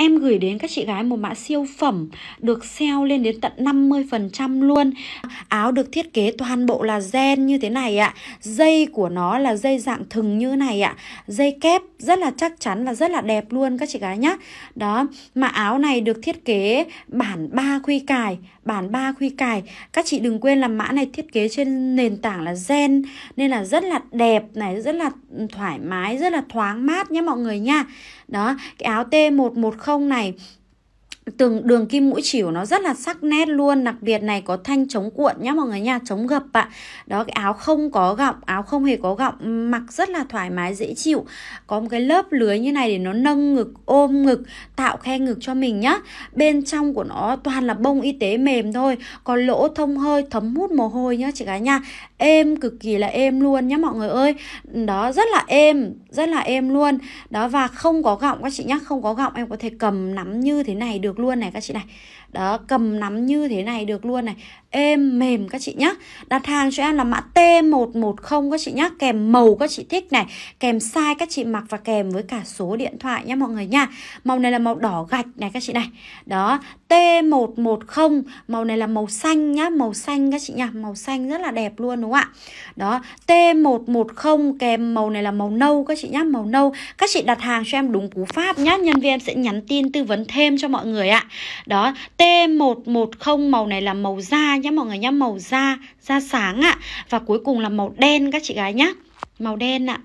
Em gửi đến các chị gái một mã siêu phẩm được sale lên đến tận 50% luôn. Áo được thiết kế toàn bộ là gen như thế này ạ. Dây của nó là dây dạng thừng như này ạ. Dây kép rất là chắc chắn và rất là đẹp luôn các chị gái nhá. Đó, mà áo này được thiết kế bản 3 khuy cài, bản 3 khuy cài. Các chị đừng quên là mã này thiết kế trên nền tảng là gen nên là rất là đẹp này, rất là thoải mái, rất là thoáng mát nhé mọi người nha. Đó, cái áo T110 không này tường đường kim mũi chỉu nó rất là sắc nét luôn đặc biệt này có thanh chống cuộn nhá mọi người nha chống gập ạ à. đó cái áo không có gọng áo không hề có gọng mặc rất là thoải mái dễ chịu có một cái lớp lưới như này để nó nâng ngực ôm ngực tạo khe ngực cho mình nhá bên trong của nó toàn là bông y tế mềm thôi có lỗ thông hơi thấm hút mồ hôi nhá chị gái nha êm cực kỳ là êm luôn nhá mọi người ơi đó rất là êm rất là êm luôn đó và không có gọng các chị nhá không có gọng em có thể cầm nắm như thế này được được luôn này các chị này đó cầm nắm như thế này được luôn này êm mềm các chị nhé đặt hàng cho em là mã T110 các chị nhé kèm màu các chị thích này kèm size các chị mặc và kèm với cả số điện thoại nhé mọi người nha màu này là màu đỏ gạch này các chị này đó T110 màu này là màu xanh nhá màu xanh các chị nhá màu xanh rất là đẹp luôn đúng không ạ đó T110 kèm màu này là màu nâu các chị nhá màu nâu các chị đặt hàng cho em đúng cú pháp nhá nhân viên em sẽ nhắn tin tư vấn thêm cho mọi người ạ đó T110 màu này là màu da nhá mọi người nhá màu da da sáng ạ và cuối cùng là màu đen các chị gái nhá màu đen ạ